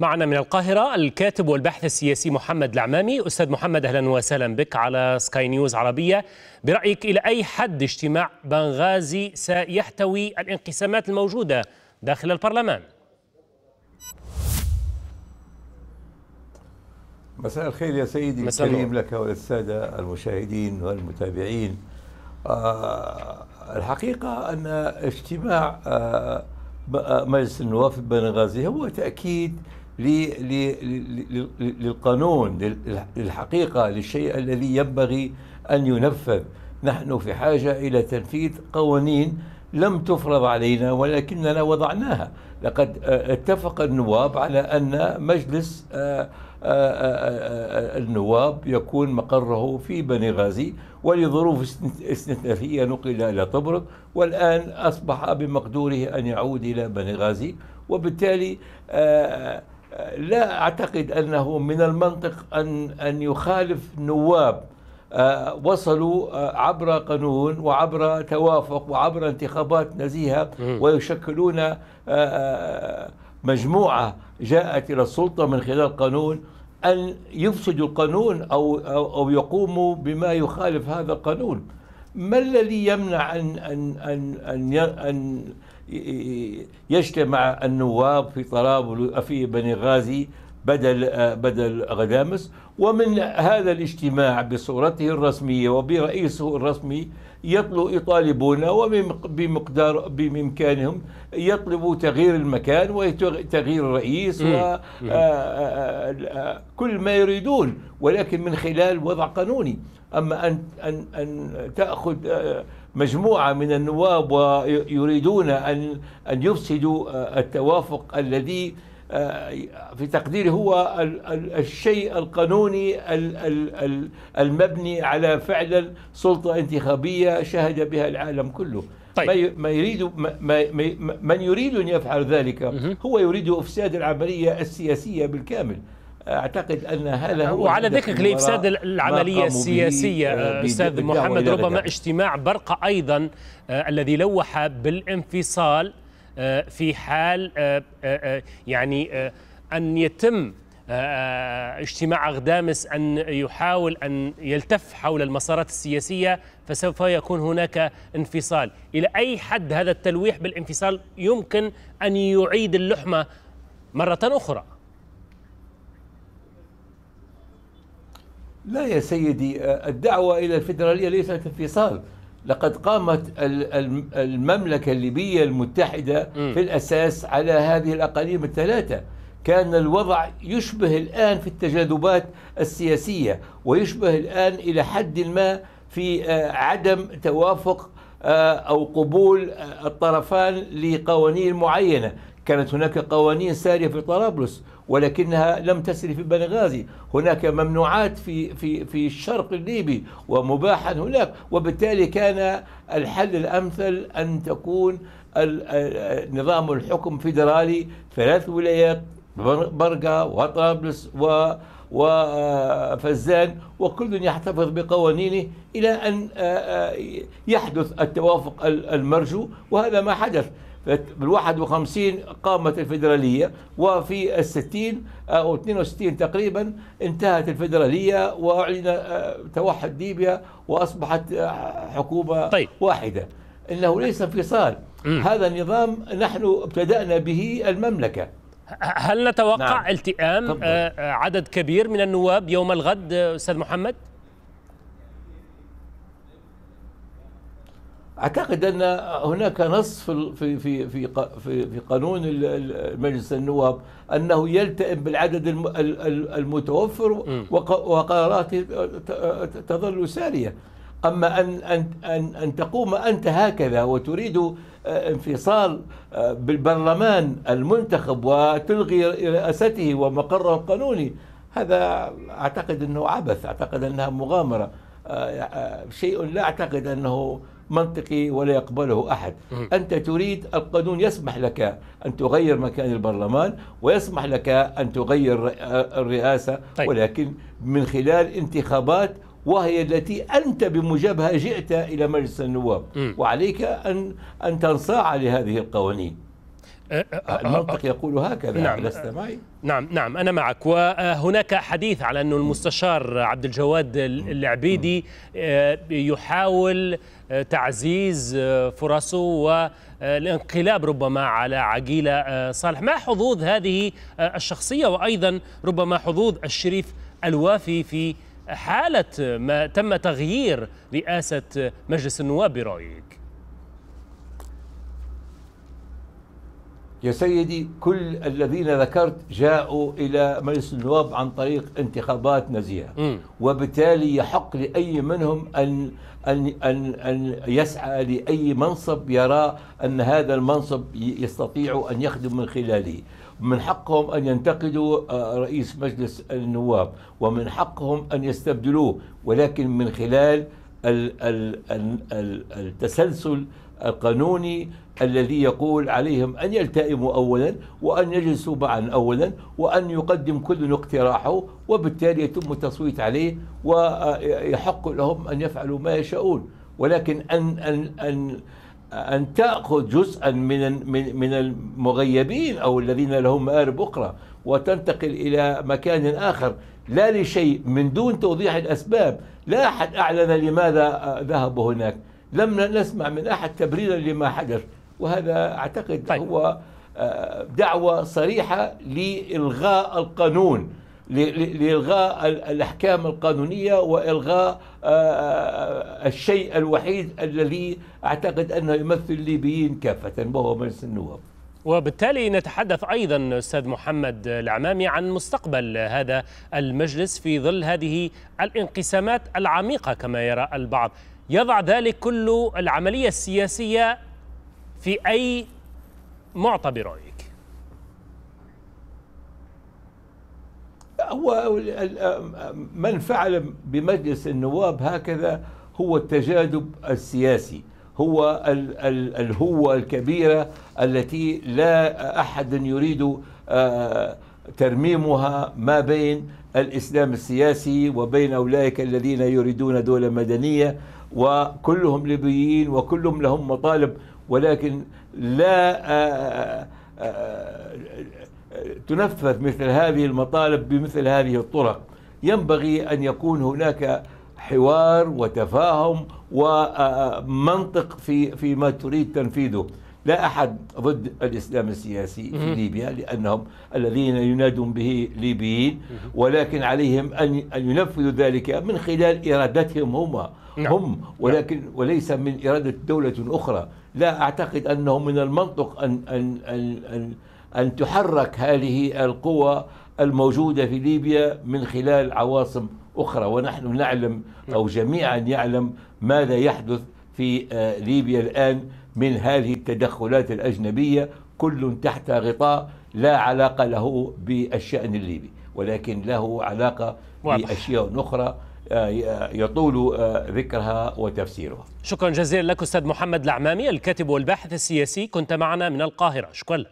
معنا من القاهرة الكاتب والباحث السياسي محمد العمامي أستاذ محمد أهلا وسهلا بك على سكاي نيوز عربية برأيك إلى أي حد اجتماع بنغازي سيحتوي الانقسامات الموجودة داخل البرلمان مساء الخير يا سيدي مساء الكريم لك وللسادة المشاهدين والمتابعين آه الحقيقة أن اجتماع آه مجلس النواب في بنغازي هو تأكيد للقانون للحقيقة للشيء الذي ينبغي أن ينفذ نحن في حاجة إلى تنفيذ قوانين لم تفرض علينا ولكننا وضعناها لقد آه، اتفق النواب على أن مجلس آه، آه، النواب يكون مقره في بني غازي ولظروف استثنائية نقل إلى طبرق والآن أصبح بمقدوره أن يعود إلى بني غازي وبالتالي لا أعتقد أنه من المنطق أن أن يخالف نواب آه، وصلوا آه، عبر قانون وعبر توافق وعبر انتخابات نزيهة ويشكلون آه، مجموعة جاءت إلى السلطة من خلال قانون أن يفسدوا القانون أو, أو, يقوموا بما يخالف هذا القانون ما الذي يمنع أن, أن, أن, أن, أن يجتمع النواب في طرابلس في بني غازي بدل آه، بدل غدامس ومن هذا الاجتماع بصورته الرسميه وبرئيسه الرسمي يطلو يطالبون وبمقدار بامكانهم يطلبوا تغيير المكان وتغيير الرئيس وكل آه، آه، ما يريدون ولكن من خلال وضع قانوني اما ان ان ان تاخذ مجموعة من النواب ويريدون أن أن يفسدوا آه، التوافق الذي آه، في تقديري هو الشيء القانوني المبني على فعلا سلطة انتخابية شهد بها العالم كله طيب. ما يريد ما من يريد ان يفعل ذلك هو يريد افساد العمليه السياسيه بالكامل اعتقد ان هذا هو وعلى ذكرك لافساد العمليه السياسيه استاذ محمد ربما اجتماع برقه ايضا آه، الذي لوح بالانفصال آه، في حال آه، يعني ان يتم اجتماع أغدامس أن يحاول أن يلتف حول المسارات السياسية فسوف يكون هناك انفصال إلى أي حد هذا التلويح بالانفصال يمكن أن يعيد اللحمة مرة أخرى لا يا سيدي آه، الدعوة إلى الفيدرالية ليست انفصال لقد قامت المملكة الليبية المتحدة في الأساس على هذه الأقاليم الثلاثة كان الوضع يشبه الآن في التجاذبات السياسية ويشبه الآن إلى حد ما في آه، عدم توافق آه، أو قبول آه، الطرفان لقوانين معينة كانت هناك قوانين سارية في طرابلس ولكنها لم تسري في بنغازي هناك ممنوعات في في في الشرق الليبي ومباحا هناك وبالتالي كان الحل الامثل ان تكون آه، نظام الحكم فيدرالي ثلاث ولايات برقه وطرابلس و وفزان وكل يحتفظ بقوانينه إلى أن آه، آه، يحدث التوافق المرجو وهذا ما حدث بال 51 قامت الفيدرالية وفي الستين آه، أو 62 تقريبا انتهت الفيدرالية وأعلن توحد ليبيا وأصبحت حكومة طيب. واحدة إنه ليس انفصال هذا النظام نحن ابتدأنا به المملكة هل نتوقع نعم. التئام طبعا. آه، عدد كبير من النواب يوم الغد آه، استاذ محمد؟ اعتقد ان هناك نص في في في في في قانون مجلس النواب انه يلتئم بالعدد المتوفر وقراراته تظل ساريه أما أن, أن, أن, أن تقوم أنت هكذا وتريد آه، انفصال آه، بالبرلمان المنتخب وتلغي رئاسته ومقره القانوني هذا أعتقد أنه عبث أعتقد أنها مغامرة آه، شيء لا أعتقد أنه منطقي ولا يقبله أحد أنت تريد القانون يسمح لك أن تغير مكان البرلمان ويسمح لك أن تغير الرئاسة طيب. ولكن من خلال انتخابات وهي التي أنت بموجبها جئت إلى مجلس النواب م. وعليك أن أن تنصاع لهذه القوانين أه، أه، أه، المنطق يقول هكذا نعم لست معي نعم نعم أنا معك وهناك حديث على أنه المستشار عبد الجواد العبيدي يحاول تعزيز فرصه والانقلاب ربما على عقيلة صالح ما حظوظ هذه الشخصية وأيضا ربما حظوظ الشريف الوافي في حالة ما تم تغيير رئاسة مجلس النواب برأيك يا سيدي كل الذين ذكرت جاءوا إلى مجلس النواب عن طريق انتخابات نزيهة وبالتالي يحق لأي منهم أن, أن, أن, أن يسعى لأي منصب يرى أن هذا المنصب يستطيع أن يخدم من خلاله من حقهم أن ينتقدوا آه، رئيس مجلس النواب ومن حقهم أن يستبدلوه ولكن من خلال التسلسل القانوني الذي يقول عليهم أن يلتئموا أولا وأن يجلسوا معا أولا وأن يقدم كل اقتراحه وبالتالي يتم التصويت عليه ويحق لهم أن يفعلوا ما يشاءون ولكن أن, أن, أن أن تأخذ جزءا من من المغيبين أو الذين لهم مآرب أخرى وتنتقل إلى مكان آخر لا لشيء من دون توضيح الأسباب لا أحد أعلن لماذا آه، ذهبوا هناك لم نسمع من أحد تبريرا لما حدث وهذا أعتقد طيب. هو آه، دعوة صريحة لإلغاء القانون لإلغاء الأحكام القانونية وإلغاء آه، آه، الشيء الوحيد الذي أعتقد أنه يمثل الليبيين كافة وهو مجلس النواب وبالتالي نتحدث ايضا استاذ محمد العمامي عن مستقبل هذا المجلس في ظل هذه الانقسامات العميقه كما يرى البعض يضع ذلك كل العمليه السياسيه في اي معطى برايك هو من فعل بمجلس النواب هكذا هو التجاذب السياسي هو الهوة الكبيرة التي لا أحد يريد آه، ترميمها ما بين الإسلام السياسي وبين أولئك الذين يريدون دولة مدنية وكلهم ليبيين وكلهم لهم مطالب ولكن لا آه، آه، تنفذ مثل هذه المطالب بمثل هذه الطرق ينبغي أن يكون هناك حوار وتفاهم ومنطق في فيما تريد تنفيذه لا أحد ضد الإسلام السياسي في ليبيا لأنهم الذين ينادون به ليبيين ولكن عليهم أن ينفذوا ذلك من خلال إرادتهم هم نعم. هم ولكن وليس من إرادة دولة أخرى لا أعتقد أنه من المنطق أن أن أن, أن أن تحرك هذه القوى الموجودة في ليبيا من خلال عواصم أخرى ونحن نعلم أو جميعا يعلم ماذا يحدث في آه، ليبيا الآن من هذه التدخلات الأجنبية كل تحت غطاء لا علاقة له بالشأن الليبي ولكن له علاقة بأشياء أخرى آه، آه، يطول ذكرها وتفسيرها شكرا جزيلا لك أستاذ محمد العمامي الكاتب والباحث السياسي كنت معنا من القاهرة شكرا لك